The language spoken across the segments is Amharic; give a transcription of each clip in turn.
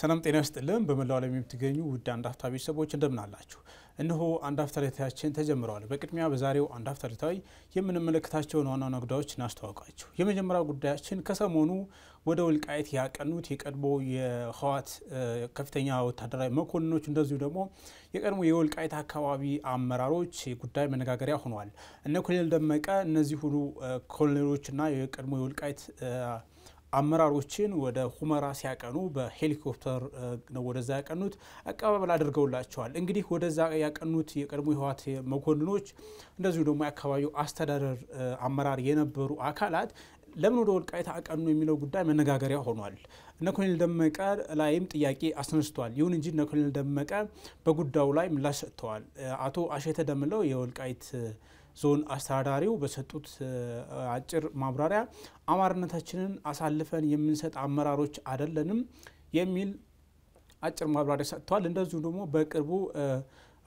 ሰላም ጤና ይስጥልን። በመላው ዓለም የምትገኙ ውድ አንድ ቤተሰቦች እንደምን አላችሁ? እነሆ አንድ አፍታ ተጀምረዋል። በቅድሚያ በዛሬው አንድ አፍታ ዕለታዊ የምንመለከታቸውን ዋና ዋና ጉዳዮች እናስተዋውቃችሁ። ጉዳያችን ከሰሞኑ ወደ ወልቃይት ያቀኑት የቀድሞ የህወሓት ከፍተኛ ወታደራዊ መኮንኖች እንደዚሁ ደግሞ የቀድሞ የወልቃይት አካባቢ አመራሮች ጉዳይ መነጋገሪያ ሆኗል። እነ ኮሎኔል ደመቀ እነዚህ ሁሉ ኮሎኔሎችና የቀድሞ የወልቃይት አመራሮችን ወደ ሁመራ ሲያቀኑ በሄሊኮፕተር ነው ወደዛ ያቀኑት። አቀባበል አድርገውላቸዋል። እንግዲህ ወደዛ ያቀኑት የቀድሞ የህወሓት መኮንኖች እንደዚሁ ደግሞ የአካባቢው አስተዳደር አመራር የነበሩ አካላት ለምን ወደ ወልቃይት አቀኑ የሚለው ጉዳይ መነጋገሪያ ሆኗል። እነ ኮሎኔል ደመቀ ላይም ጥያቄ አስነስቷል። ይሁን እንጂ እነ ኮሎኔል ደመቀ በጉዳዩ ላይ ምላሽ ሰጥተዋል። አቶ አሸተ ደምለው የወልቃይት ዞን አስተዳዳሪው በሰጡት አጭር ማብራሪያ አማርነታችንን አሳልፈን የምንሰጥ አመራሮች አይደለንም የሚል አጭር ማብራሪያ ሰጥተዋል። እንደዚሁም ደግሞ በቅርቡ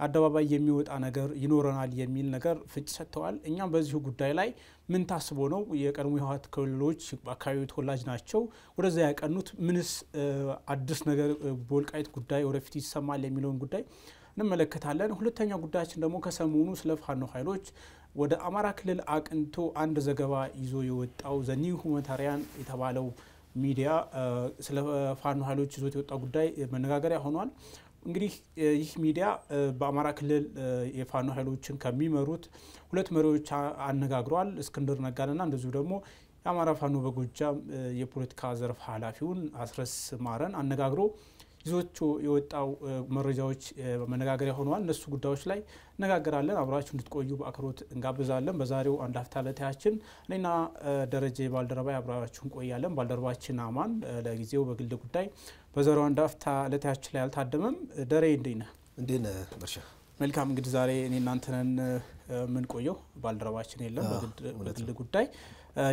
አደባባይ የሚወጣ ነገር ይኖረናል የሚል ነገር ፍንጭ ሰጥተዋል። እኛም በዚሁ ጉዳይ ላይ ምን ታስቦ ነው የቀድሞ የህወሓት ክልሎች አካባቢ ተወላጅ ናቸው ወደዛ ያቀኑት? ምንስ አዲስ ነገር በወልቃይት ጉዳይ ወደፊት ይሰማል የሚለውን ጉዳይ እንመለከታለን። ሁለተኛ ጉዳያችን ደግሞ ከሰሞኑ ስለ ፋኖ ኃይሎች ወደ አማራ ክልል አቅንቶ አንድ ዘገባ ይዞ የወጣው ዘኒው ሁመታሪያን የተባለው ሚዲያ ስለ ፋኖ ኃይሎች ይዞት የወጣ ጉዳይ መነጋገሪያ ሆኗል። እንግዲህ ይህ ሚዲያ በአማራ ክልል የፋኖ ኃይሎችን ከሚመሩት ሁለት መሪዎች አነጋግረዋል። እስክንድር ነጋንና እንደዚሁ ደግሞ የአማራ ፋኖ በጎጃም የፖለቲካ ዘርፍ ኃላፊውን አስረስ ማረን አነጋግሮ ይዞቹ የወጣው መረጃዎች መነጋገሪያ ሆነዋል። እነሱ ጉዳዮች ላይ እነጋገራለን። አብራችሁ እንድትቆዩ በአክብሮት እንጋብዛለን። በዛሬው አንድ ሀፍታ ለታያችን እኔና ደረጀ ባልደረባ አብራችሁ እንቆያለን። ባልደረባችን አማን ለጊዜው በግል ጉዳይ በዛሬው አንድ ሀፍታ ለታያችን ላይ አልታደመም። ደሬ እንዴት ነህ? እንዴት ነህ? መልካም እንግዲህ ዛሬ እኔ እናንተን የምንቆየው ባልደረባችን የለም በግል ጉዳይ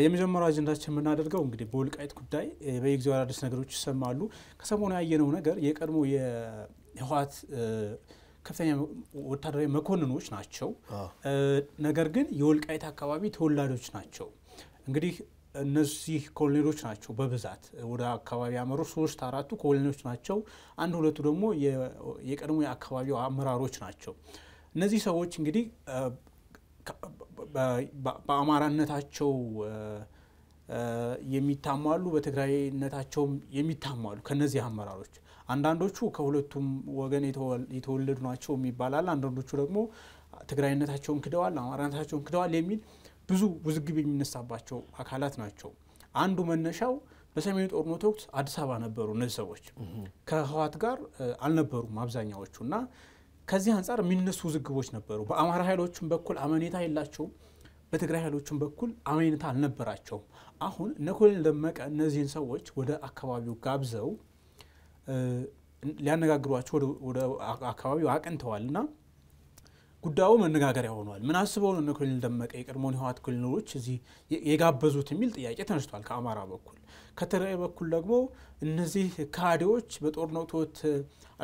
የመጀመሪያው አጀንዳችን የምናደርገው እንግዲህ በወልቃይት ጉዳይ በየጊዜው አዳዲስ ነገሮች ይሰማሉ። ከሰሞኑ ያየነው ነገር የቀድሞ የህወሓት ከፍተኛ ወታደራዊ መኮንኖች ናቸው። ነገር ግን የወልቃይት አካባቢ ተወላጆች ናቸው። እንግዲህ እነዚህ ኮሎኔሎች ናቸው በብዛት ወደ አካባቢ ያመሩ ሶስት አራቱ ኮሎኔሎች ናቸው። አንድ ሁለቱ ደግሞ የቀድሞ የአካባቢው አመራሮች ናቸው። እነዚህ ሰዎች እንግዲህ በአማራነታቸው የሚታማሉ፣ በትግራይነታቸውም የሚታማሉ ከነዚህ አመራሮች አንዳንዶቹ ከሁለቱም ወገን የተወለዱ ናቸው የሚባላል። አንዳንዶቹ ደግሞ ትግራይነታቸውን ክደዋል፣ አማራነታቸውን ክደዋል የሚል ብዙ ውዝግብ የሚነሳባቸው አካላት ናቸው። አንዱ መነሻው በሰሜኑ ጦርነት ወቅት አዲስ አበባ ነበሩ። እነዚህ ሰዎች ከህወሓት ጋር አልነበሩም አብዛኛዎቹ እና ከዚህ አንጻር የሚነሱ ውዝግቦች ነበሩ። በአማራ ኃይሎችም በኩል አመኔታ የላቸውም። በትግራይ ኃይሎችም በኩል አመኔታ አልነበራቸውም። አሁን እነ ኮሎኔል ደመቀ እነዚህን ሰዎች ወደ አካባቢው ጋብዘው ሊያነጋግሯቸው ወደ አካባቢው አቅንተዋል እና ጉዳዩ መነጋገሪያ ሆኗል። ምን አስበው ነው ኮሎኔል ደመቀ የቀድሞውን የህወሓት ኮሎኔሎች እዚህ የጋበዙት የሚል ጥያቄ ተነስቷል ከአማራ በኩል። ከትግራይ በኩል ደግሞ እነዚህ ካድሬዎች በጦርነቶት ወቅት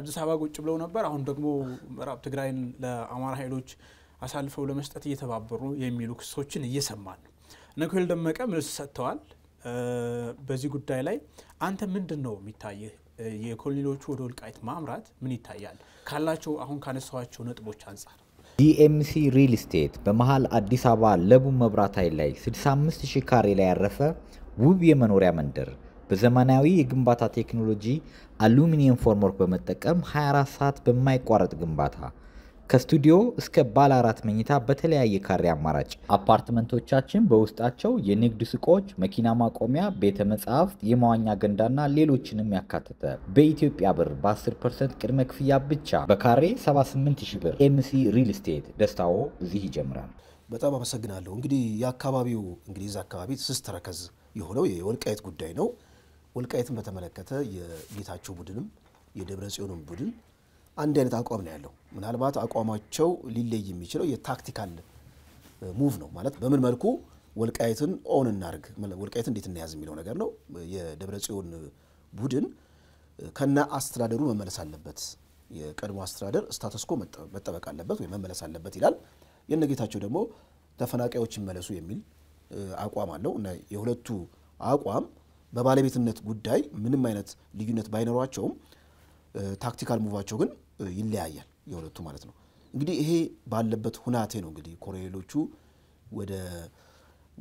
አዲስ አበባ ቁጭ ብለው ነበር፣ አሁን ደግሞ ምዕራብ ትግራይን ለአማራ ኃይሎች አሳልፈው ለመስጠት እየተባበሩ የሚሉ ክሶችን እየሰማን ነው። እነ ኮሎኔል ደመቀ ምልስ ሰጥተዋል። በዚህ ጉዳይ ላይ አንተ ምንድን ነው የሚታይህ? የኮሎኔሎቹ ወደ ወልቃይት ማምራት ምን ይታያል? ካላቸው አሁን ካነሳዋቸው ነጥቦች አንጻር ዲኤምሲ ሪል ስቴት በመሃል አዲስ አበባ ለቡ መብራት ኃይል ላይ 65000 ካሬ ላይ ያረፈ ውብ የመኖሪያ መንደር በዘመናዊ የግንባታ ቴክኖሎጂ አሉሚኒየም ፎርምወርክ በመጠቀም 24 ሰዓት በማይቋረጥ ግንባታ ከስቱዲዮ እስከ ባለ አራት መኝታ በተለያየ ካሬ አማራጭ አፓርትመንቶቻችን በውስጣቸው የንግድ ሱቆች፣ መኪና ማቆሚያ፣ ቤተ መጻሕፍት፣ የመዋኛ ገንዳና ሌሎችንም ያካተተ በኢትዮጵያ ብር በ10 ፐርሰንት ቅድመ ክፍያ ብቻ በካሬ 78 ሺ ብር። ኤምሲ ሪል ስቴት ደስታዎ እዚህ ይጀምራል። በጣም አመሰግናለሁ። እንግዲህ የአካባቢው እንግዲህ እዛ አካባቢ ስስ ተረከዝ የሆነው የወልቃየት ጉዳይ ነው። ወልቃየትን በተመለከተ የጌታቸው ቡድንም የደብረ ጽዮንም ቡድን አንድ አይነት አቋም ነው ያለው። ምናልባት አቋማቸው ሊለይ የሚችለው የታክቲካል ሙቭ ነው ማለት በምን መልኩ ወልቃይትን ኦን እናርግ፣ ወልቃይትን እንዴት እናያዝ የሚለው ነገር ነው። የደብረ ጽዮን ቡድን ከነ አስተዳደሩ መመለስ አለበት፣ የቀድሞ አስተዳደር ስታተስኮ መጠበቅ አለበት ወይም መመለስ አለበት ይላል። የነጌታቸው ደግሞ ተፈናቃዮች ይመለሱ የሚል አቋም አለው እና የሁለቱ አቋም በባለቤትነት ጉዳይ ምንም አይነት ልዩነት ባይኖሯቸውም ታክቲካል ሙቫቸው ግን ይለያያል። የሁለቱ ማለት ነው። እንግዲህ ይሄ ባለበት ሁናቴ ነው እንግዲህ ኮሎኔሎቹ ወደ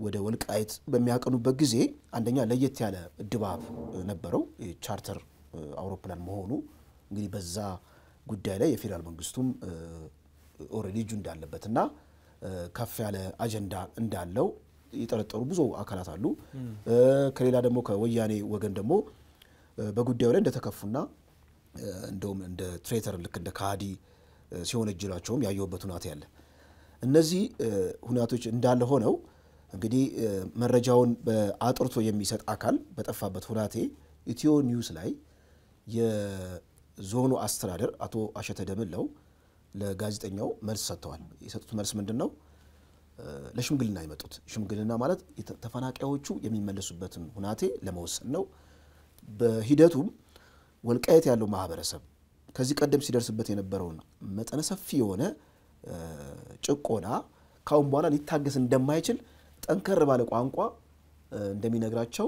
ወደ ወልቃይት በሚያቀኑበት ጊዜ አንደኛ ለየት ያለ ድባብ ነበረው። ቻርተር አውሮፕላን መሆኑ እንግዲህ በዛ ጉዳይ ላይ የፌዴራል መንግስቱም ኦልሬዲ እጁ እንዳለበት እና ከፍ ያለ አጀንዳ እንዳለው የጠረጠሩ ብዙ አካላት አሉ። ከሌላ ደግሞ ከወያኔ ወገን ደግሞ በጉዳዩ ላይ እንደተከፉና እንደውም እንደ ትሬተር ልክ እንደ ካሃዲ ሲሆን እጅላቸውም ያየሁበት ሁናቴ ያለ። እነዚህ ሁናቶች እንዳለ ሆነው እንግዲህ መረጃውን አጥርቶ የሚሰጥ አካል በጠፋበት ሁናቴ ኢትዮ ኒውስ ላይ የዞኑ አስተዳደር አቶ አሸተ ደምለው ለጋዜጠኛው መልስ ሰጥተዋል። የሰጡት መልስ ምንድን ነው? ለሽምግልና የመጡት ሽምግልና ማለት ተፈናቃዮቹ የሚመለሱበትን ሁናቴ ለመወሰን ነው። በሂደቱም ወልቃየት ያለው ማህበረሰብ ከዚህ ቀደም ሲደርስበት የነበረውን መጠነ ሰፊ የሆነ ጭቆና ካሁን በኋላ ሊታገስ እንደማይችል ጠንከር ባለ ቋንቋ እንደሚነግራቸው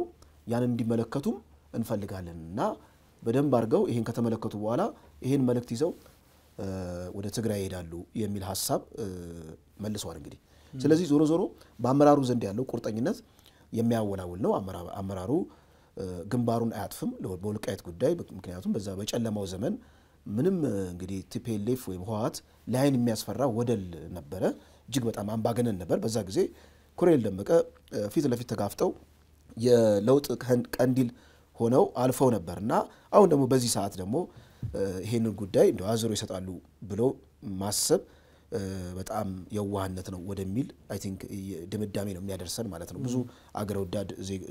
ያንን እንዲመለከቱም እንፈልጋለን እና በደንብ አድርገው ይህን ከተመለከቱ በኋላ ይህን መልእክት ይዘው ወደ ትግራይ ይሄዳሉ የሚል ሀሳብ መልሰዋል። እንግዲህ ስለዚህ ዞሮ ዞሮ በአመራሩ ዘንድ ያለው ቁርጠኝነት የሚያወላውል ነው። አመራሩ ግንባሩን አያጥፍም በወልቃይት ጉዳይ፣ ምክንያቱም በዛ በጨለማው ዘመን ምንም እንግዲህ ቲፔሌፍ ወይም ህወሀት ለአይን የሚያስፈራ ወደል ነበረ። እጅግ በጣም አምባገነን ነበር። በዛ ጊዜ ኮሎኔል ደመቀ ፊት ለፊት ተጋፍጠው የለውጥ ቀንዲል ሆነው አልፈው ነበር እና አሁን ደግሞ በዚህ ሰዓት ደግሞ ይሄንን ጉዳይ እንደ አዝሮ ይሰጣሉ ብሎ ማሰብ በጣም የዋህነት ነው ወደሚል አይ ቲንክ ድምዳሜ ነው የሚያደርሰን ማለት ነው። ብዙ አገረ ወዳድ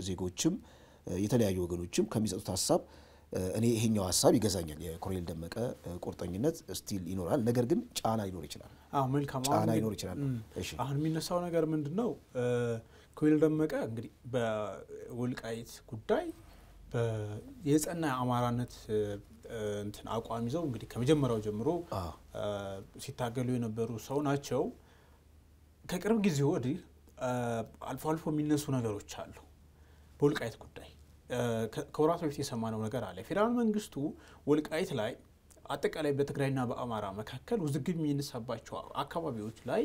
ዜጎችም የተለያዩ ወገኖችም ከሚሰጡት ሀሳብ እኔ ይሄኛው ሀሳብ ይገዛኛል። የኮሎኔል ደመቀ ቁርጠኝነት ስቲል ይኖራል፣ ነገር ግን ጫና ይኖር ይችላል። አዎ መልካም ጫና ይኖር ይችላል። እሺ አሁን የሚነሳው ነገር ምንድን ነው? ኮሎኔል ደመቀ እንግዲህ በወልቃይት ጉዳይ የጸና አማራነት እንትን አቋም ይዘው እንግዲህ ከመጀመሪያው ጀምሮ ሲታገሉ የነበሩ ሰው ናቸው። ከቅርብ ጊዜ ወዲህ አልፎ አልፎ የሚነሱ ነገሮች አሉ በወልቃይት ጉዳይ ከወራት በፊት የሰማነው ነገር አለ። ፌዴራል መንግስቱ ወልቃይት ላይ አጠቃላይ በትግራይና በአማራ መካከል ውዝግብ የሚነሳባቸው አካባቢዎች ላይ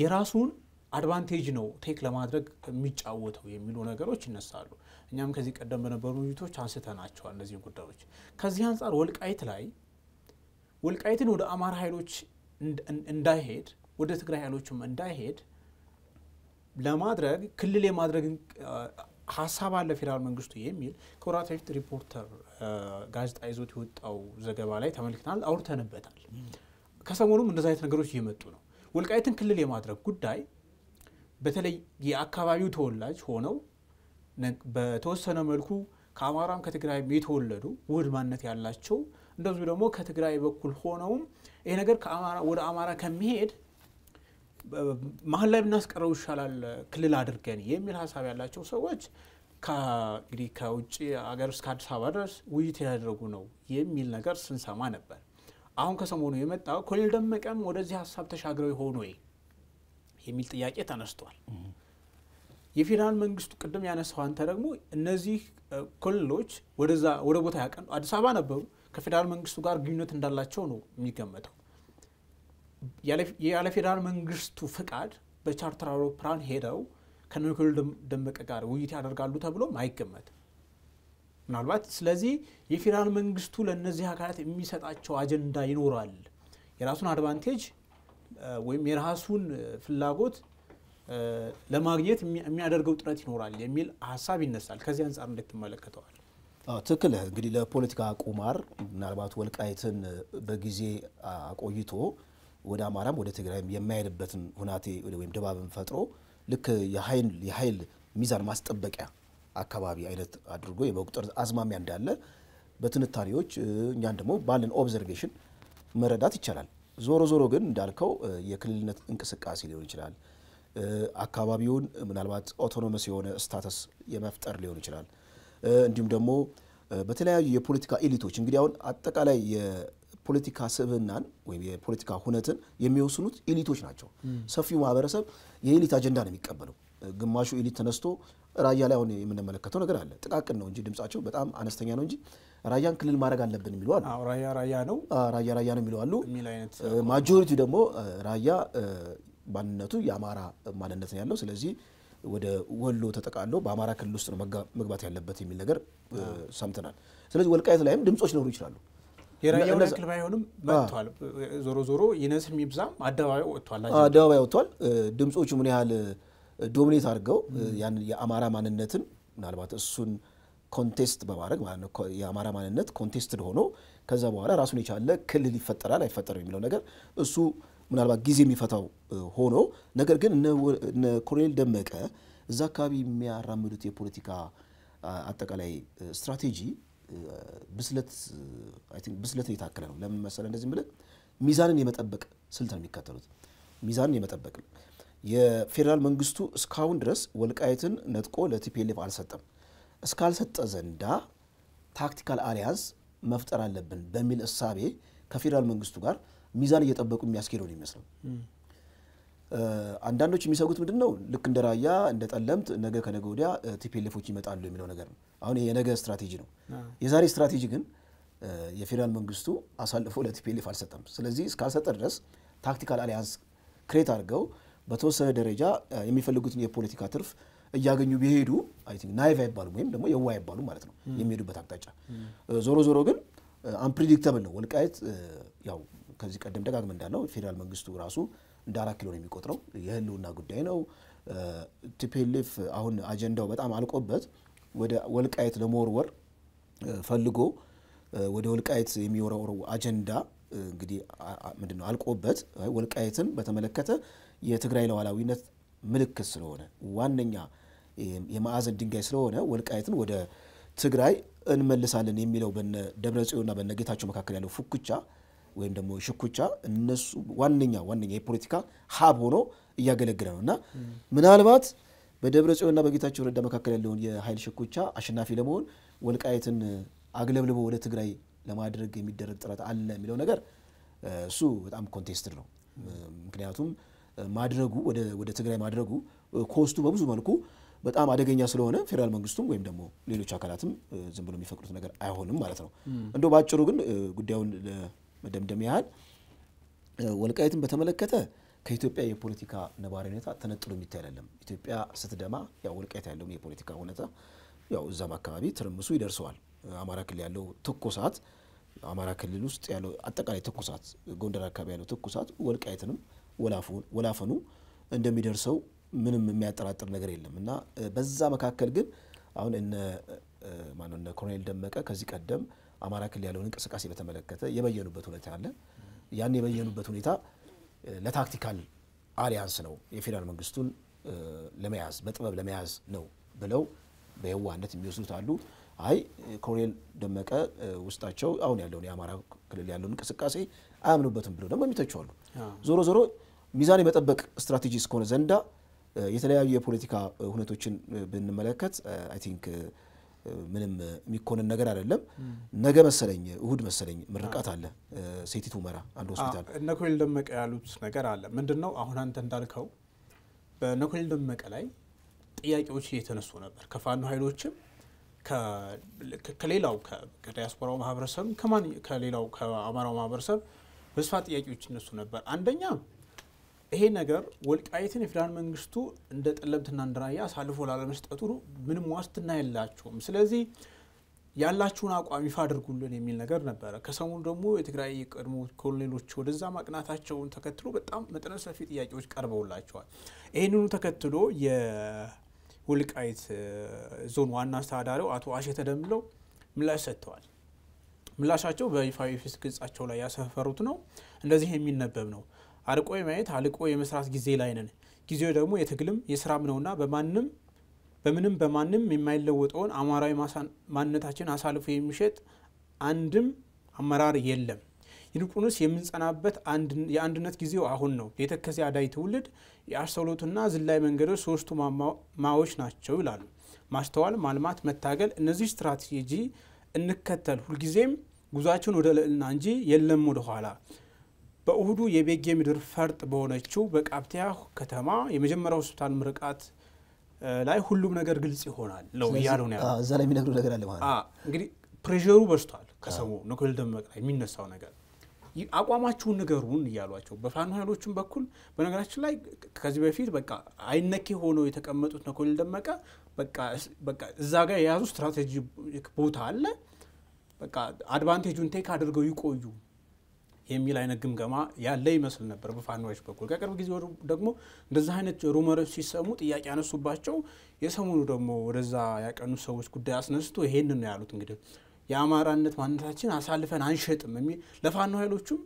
የራሱን አድቫንቴጅ ነው ቴክ ለማድረግ የሚጫወተው የሚሉ ነገሮች ይነሳሉ። እኛም ከዚህ ቀደም በነበሩ ውይይቶች አንስተናቸዋል እነዚህ ጉዳዮች። ከዚህ አንጻር ወልቃይት ላይ ወልቃይትን ወደ አማራ ኃይሎች እንዳይሄድ ወደ ትግራይ ኃይሎችም እንዳይሄድ ለማድረግ ክልል የማድረግ ሀሳብ አለ ፌዴራል መንግስቱ የሚል ከወራት በፊት ሪፖርተር ጋዜጣ ይዞት የወጣው ዘገባ ላይ ተመልክተናል፣ አውርተንበታል። ከሰሞኑም እንደዚ አይነት ነገሮች እየመጡ ነው። ወልቃይትን ክልል የማድረግ ጉዳይ በተለይ የአካባቢው ተወላጅ ሆነው በተወሰነ መልኩ ከአማራም ከትግራይም የተወለዱ ውህድ ማንነት ያላቸው እንደዚሁ ደግሞ ከትግራይ በኩል ሆነውም ይሄ ነገር ወደ አማራ ከሚሄድ መሀል ላይ ብናስቀረው ይሻላል ክልል አድርገን የሚል ሀሳብ ያላቸው ሰዎች እንግዲህ ከውጭ ሀገር እስከ አዲስ አበባ ድረስ ውይይት ያደረጉ ነው የሚል ነገር ስንሰማ ነበር። አሁን ከሰሞኑ የመጣው ኮሎኔል ደመቀም ወደዚህ ሀሳብ ተሻግረው የሆኑ ወይ የሚል ጥያቄ ተነስቷል። የፌዴራል መንግስቱ ቅድም ያነሳው አንተ ደግሞ እነዚህ ክልሎች ወደ ቦታ ያቀኑ አዲስ አበባ ነበሩ ከፌዴራል መንግስቱ ጋር ግንኙነት እንዳላቸው ነው የሚገመተው። ያለ ፌዴራል መንግስቱ ፍቃድ በቻርተር አውሮፕላን ሄደው ከኒኮል ደመቀ ጋር ውይይት ያደርጋሉ ተብሎም አይገመት ምናልባት ስለዚህ የፌዴራል መንግስቱ ለእነዚህ አካላት የሚሰጣቸው አጀንዳ ይኖራል። የራሱን አድቫንቴጅ ወይም የራሱን ፍላጎት ለማግኘት የሚያደርገው ጥረት ይኖራል የሚል ሀሳብ ይነሳል። ከዚህ አንጻር እንዴት ትመለከተዋል? ትክክል። እንግዲህ ለፖለቲካ ቁማር ምናልባት ወልቃይትን በጊዜ አቆይቶ ወደ አማራም ወደ ትግራይም የማይሄድበትን ሁናቴ ወይም ድባብን ፈጥሮ ልክ የኃይል ሚዛን ማስጠበቂያ አካባቢ አይነት አድርጎ የመቁጠር አዝማሚያ እንዳለ በትንታኔዎች እኛን ደግሞ ባለን ኦብዘርቬሽን መረዳት ይቻላል። ዞሮ ዞሮ ግን እንዳልከው የክልልነት እንቅስቃሴ ሊሆን ይችላል። አካባቢውን ምናልባት ኦቶኖመስ የሆነ ስታተስ የመፍጠር ሊሆን ይችላል። እንዲሁም ደግሞ በተለያዩ የፖለቲካ ኤሊቶች እንግዲህ አሁን አጠቃላይ የፖለቲካ ስብዕናን ወይም የፖለቲካ ሁነትን የሚወስኑት ኤሊቶች ናቸው። ሰፊው ማህበረሰብ የኤሊት አጀንዳ ነው የሚቀበለው። ግማሹ ኤሊት ተነስቶ ራያ ላይ አሁን የምንመለከተው ነገር አለ። ጥቃቅን ነው እንጂ ድምጻቸው በጣም አነስተኛ ነው እንጂ ራያን ክልል ማድረግ አለብን የሚሉ አሉ። ራያ ራያ ነው ራያ ራያ ነው የሚሉ አሉ። ማጆሪቲ ደግሞ ራያ ማንነቱ የአማራ ማንነት ነው ያለው። ስለዚህ ወደ ወሎ ተጠቃሎ በአማራ ክልል ውስጥ ነው መግባት ያለበት የሚል ነገር ሰምተናል። ስለዚህ ወልቃየት ላይም ድምጾች ሊኖሩ ይችላሉ። የራያውን ያክል ባይሆንም መጥቷል። ዞሮ ዞሮ ይነስም ይብዛም አደባባይ ወጥቷል። አደባባይ ወጥቷል። ድምፆቹ ምን ያህል ዶሚኔት አድርገው ያንን የአማራ ማንነትን ምናልባት እሱን ኮንቴስት በማድረግ ማለት ነው። የአማራ ማንነት ኮንቴስትድ ሆኖ ከዛ በኋላ ራሱን የቻለ ክልል ይፈጠራል አይፈጠርም የሚለው ነገር እሱ ምናልባት ጊዜ የሚፈታው ሆኖ ነገር ግን እነ ኮሎኔል ደመቀ እዛ አካባቢ የሚያራምዱት የፖለቲካ አጠቃላይ ስትራቴጂ ብስለት ብስለትን የታከለ ነው። ለምን መሰለ እንደዚህ ብለ ሚዛንን የመጠበቅ ስልት ነው የሚከተሉት። ሚዛንን የመጠበቅ የፌዴራል መንግስቱ እስካሁን ድረስ ወልቃይትን ነጥቆ ለቲፒኤልኤፍ አልሰጠም። እስካልሰጠ ዘንዳ ታክቲካል አሊያንስ መፍጠር አለብን በሚል እሳቤ ከፌዴራል መንግስቱ ጋር ሚዛን እየጠበቁ የሚያስኬደው ነው የሚመስለው። አንዳንዶች የሚሰጉት ምንድን ነው? ልክ እንደ ራያ እንደ ጠለምት ነገ ከነገ ወዲያ ቲፒኤልኤፎች ይመጣሉ የሚለው ነገር ነው። አሁን የነገ ስትራቴጂ ነው። የዛሬ ስትራቴጂ ግን የፌዴራል መንግስቱ አሳልፎ ለቲፒኤልኤፍ አልሰጠም። ስለዚህ እስካልሰጠ ድረስ ታክቲካል አሊያንስ ክሬት አድርገው በተወሰነ ደረጃ የሚፈልጉትን የፖለቲካ ትርፍ እያገኙ ቢሄዱ አይ ቲንክ ናይቭ አይባሉም ወይም ደግሞ የዋ አይባሉም ማለት ነው የሚሄዱበት አቅጣጫ። ዞሮ ዞሮ ግን አንፕሪዲክተብል ነው። ወልቃየት ያው ከዚህ ቀደም ደጋግመ እንዳለው ፌዴራል መንግስቱ ራሱ እንደ አራት ኪሎ ነው የሚቆጥረው። የህልውና ጉዳይ ነው። ቲፒኤልኤፍ አሁን አጀንዳው በጣም አልቆበት ወደ ወልቃየት ለመወርወር ፈልጎ ወደ ወልቃየት የሚወረወረው አጀንዳ እንግዲህ ነው አልቆበት ወልቃየትን በተመለከተ የትግራይ ለዋላዊነት ምልክት ስለሆነ ዋነኛ የማዕዘን ድንጋይ ስለሆነ ወልቃየትን ወደ ትግራይ እንመልሳለን የሚለው በነ ደብረ ጽዮንና በነ ጌታቸው መካከል ያለው ፉክቻ ወይም ደግሞ ሽኩቻ እነሱ ዋነኛ ዋነኛ የፖለቲካ ሀብ ሆኖ እያገለግለ ነው እና ምናልባት በደብረ ጽዮንና በጌታቸው ረዳ መካከል ያለውን የኃይል ሽኩቻ አሸናፊ ለመሆን ወልቃየትን አግለብልቦ ወደ ትግራይ ለማድረግ የሚደረግ ጥረት አለ የሚለው ነገር እሱ በጣም ኮንቴስትድ ነው። ምክንያቱም ማድረጉ ወደ ትግራይ ማድረጉ ኮስቱ በብዙ መልኩ በጣም አደገኛ ስለሆነ ፌዴራል መንግስቱም ወይም ደግሞ ሌሎች አካላትም ዝም ብሎ የሚፈቅዱት ነገር አይሆንም ማለት ነው። እንደው በአጭሩ ግን ጉዳዩን መደምደም ያህል ወልቃይትን በተመለከተ ከኢትዮጵያ የፖለቲካ ነባሪ ሁኔታ ተነጥሎ የሚታይ አይደለም። ኢትዮጵያ ስትደማ ያው ወልቃይት ያለውን የፖለቲካ ሁኔታ ያው እዛም አካባቢ ትርምሱ ይደርሰዋል። አማራ ክልል ያለው ትኩሳት አማራ ክልል ውስጥ ያለው አጠቃላይ ትኩሳት፣ ጎንደር አካባቢ ያለው ትኩሳት ወልቃይትንም ወላፈኑ እንደሚደርሰው ምንም የሚያጠራጥር ነገር የለም እና በዛ መካከል ግን አሁን እነ ማነው እነ ኮሎኔል ደመቀ ከዚህ ቀደም አማራ ክልል ያለውን እንቅስቃሴ በተመለከተ የበየኑበት ሁኔታ አለ። ያን የበየኑበት ሁኔታ ለታክቲካል አሊያንስ ነው የፌዴራል መንግስቱን ለመያዝ በጥበብ ለመያዝ ነው ብለው በየዋህነት የሚወስዱት አሉ። አይ ኮሎኔል ደመቀ ውስጣቸው አሁን ያለውን የአማራ ክልል ያለውን እንቅስቃሴ አያምኑበትም ብለው ደግሞ የሚተቹ አሉ። ዞሮ ዞሮ ሚዛን የመጠበቅ ስትራቴጂ እስከሆነ ዘንዳ የተለያዩ የፖለቲካ ሁነቶችን ብንመለከት አይ ቲንክ ምንም የሚኮንን ነገር አይደለም። ነገ መሰለኝ እሁድ መሰለኝ ምርቃት አለ ሴቲት ሁመራ አንድ ሆስፒታል። እነ ኮሎኔል ደመቀ ያሉት ነገር አለ ምንድን ነው? አሁን አንተ እንዳልከው በእነ ኮሎኔል ደመቀ ላይ ጥያቄዎች እየተነሱ ነበር ከፋኖ ኃይሎችም ከሌላው ከዲያስፖራው ማህበረሰብ ከሌላው ከአማራው ማህበረሰብ በስፋት ጥያቄዎች ይነሱ ነበር አንደኛ ይሄ ነገር ወልቃይትን የፌዴራል መንግስቱ እንደ ጠለብትና እንደራያ አሳልፎ ላለመስጠቱ ምንም ዋስትና የላቸውም። ስለዚህ ያላችሁን አቋም ይፋ አድርጉልን የሚል ነገር ነበረ። ከሰሞኑ ደግሞ የትግራይ ቀድሞ ኮሎኔሎች ወደዛ ማቅናታቸውን ተከትሎ በጣም መጠነ ሰፊ ጥያቄዎች ቀርበውላቸዋል። ይህንኑ ተከትሎ የወልቃይት ዞን ዋና አስተዳዳሪው አቶ አሼ ተደምለው ምላሽ ሰጥተዋል። ምላሻቸው በይፋዊ ፌስ ገጻቸው ላይ ያሰፈሩት ነው። እንደዚህ የሚነበብ ነው። አርቆ የማየት አልቆ የመስራት ጊዜ ላይ ነን። ጊዜው ደግሞ የትግልም የስራም ነውና በማንም በምንም በማንም የማይለወጠውን አማራዊ ማንነታችን አሳልፎ የሚሸጥ አንድም አመራር የለም። ይልቁንስ የምንጸናበት የአንድነት ጊዜው አሁን ነው። የተከዜ አዳይ ትውልድ የአርሰሎትና ዝላይ መንገዶች ሶስቱ ማዎች ናቸው ይላሉ። ማስተዋል፣ ማልማት፣ መታገል። እነዚህ ስትራቴጂ እንከተል። ሁልጊዜም ጉዟችን ወደ ልዕልና እንጂ የለም ወደኋላ በእሁዱ የቤጌ ምድር ፈርጥ በሆነችው በቃብቲያ ከተማ የመጀመሪያው ሆስፒታል ምርቃት ላይ ሁሉም ነገር ግልጽ ይሆናል ነው እያሉ ነው ያለው። እዛ ላይ የሚነግሩ ነገር አለ ማለት እንግዲህ ፕሬሩ በዝቷል። ከሰሙ ንኩል ደመቅ ላይ የሚነሳው ነገር አቋማችሁን ንገሩን እያሏቸው በፋኖ ኃይሎችም በኩል በነገራችን ላይ ከዚህ በፊት በቃ አይነኬ ሆነው የተቀመጡት ነኮል ደመቀ በቃ እዛ ጋር የያዙ ስትራቴጂ ቦታ አለ። በቃ አድቫንቴጁን ቴክ አድርገው ይቆዩ የሚል አይነት ግምገማ ያለ ይመስል ነበር በፋኖዎች በኩል። ከቅርብ ጊዜ ደግሞ እንደዚህ አይነት ሩመሮች ሲሰሙ ጥያቄ ያነሱባቸው የሰሞኑ ደግሞ ወደዛ ያቀኑ ሰዎች ጉዳይ አስነስቶ ይሄን ነው ያሉት እንግዲህ የአማራነት ማንነታችን አሳልፈን አንሸጥም የሚል ለፋኖ ኃይሎቹም